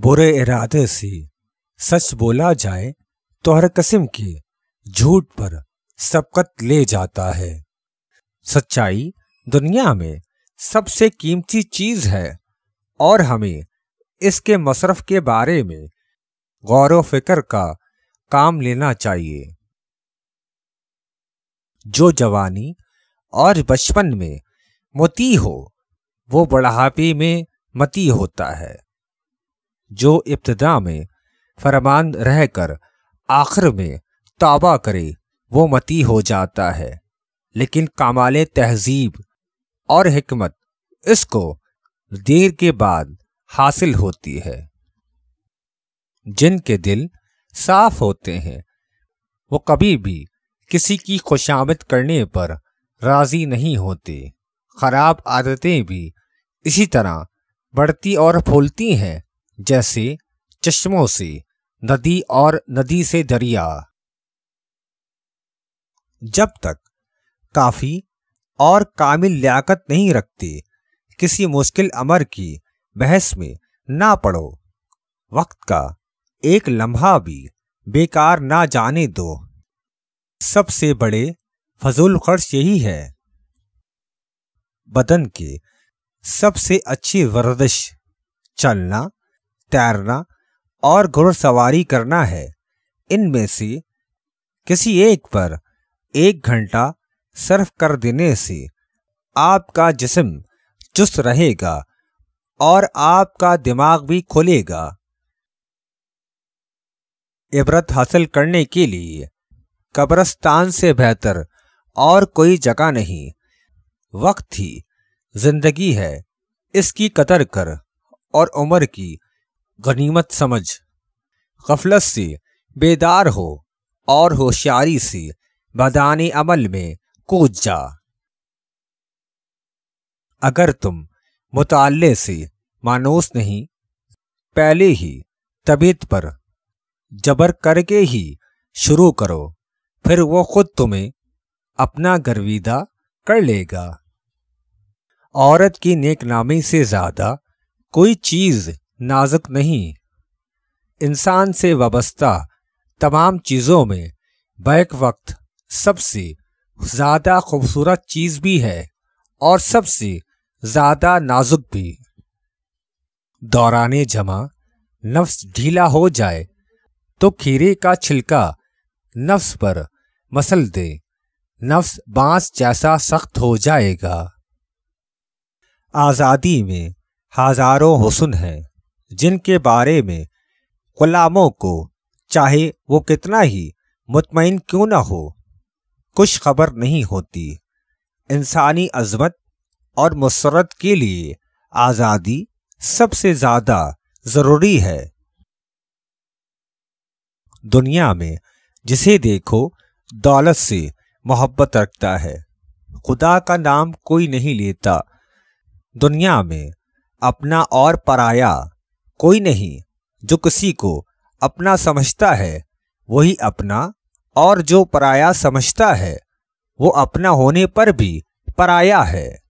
बुरे इरादे से सच बोला जाए तो हर कसम के झूठ पर सबकत ले जाता है सच्चाई दुनिया में सबसे कीमती चीज है और हमें इसके मसरफ के बारे में गौर फिक्र का काम लेना चाहिए जो जवानी और बचपन में मोती हो वो बढ़ापे में मती होता है जो इब्तदा में फरमान रहकर आखिर में ताबा करे वो मती हो जाता है लेकिन कमाल तहजीब और हमत इसको देर के बाद हासिल होती है जिनके दिल साफ होते हैं वो कभी भी किसी की खुशामद करने पर राजी नहीं होते खराब आदतें भी इसी तरह बढ़ती और फूलती हैं जैसे चश्मों से नदी और नदी से दरिया जब तक काफी और कामिल लियाकत नहीं रखते किसी मुश्किल अमर की बहस में ना पड़ो वक्त का एक लम्हा भी बेकार ना जाने दो सबसे बड़े फजूल खर्च यही है बदन के सबसे अच्छी वर्जिश चलना तैरना और घुड़सवारी करना है इनमें से किसी एक पर एक घंटा सर्फ कर देने से आपका जिसम चुस्त रहेगा और आपका दिमाग भी खुलेगा इबरत हासिल करने के लिए कब्रस्तान से बेहतर और कोई जगह नहीं वक्त ही जिंदगी है इसकी कतर कर और उम्र की गनीमत समझ गफलत से बेदार हो और होशियारी से बदान अमल में कूद जा अगर तुम मुताले से मानूस नहीं पहले ही तबीयत पर जबर करके ही शुरू करो फिर वो खुद तुम्हें अपना गर्विदा कर लेगा औरत की नेकनामी से ज़्यादा कोई चीज़ नाजुक नहीं इंसान से वाबस्ता तमाम चीज़ों में बैक वक्त सबसे ज़्यादा खूबसूरत चीज़ भी है और सबसे ज़्यादा नाजुक भी दौरान जमा नफ्स ढीला हो जाए तो खीरे का छिलका नफ्स पर मसल दे नफ्स बांस जैसा सख्त हो जाएगा आज़ादी में हज़ारों हुसन हैं जिनके बारे में गुलामों को चाहे वो कितना ही मुतमिन क्यों ना हो कुछ खबर नहीं होती इंसानी अजमत और मसरत के लिए आज़ादी सबसे ज़्यादा ज़रूरी है दुनिया में जिसे देखो दौलत से मोहब्बत रखता है खुदा का नाम कोई नहीं लेता दुनिया में अपना और पराया कोई नहीं जो किसी को अपना समझता है वही अपना और जो पराया समझता है वो अपना होने पर भी पराया है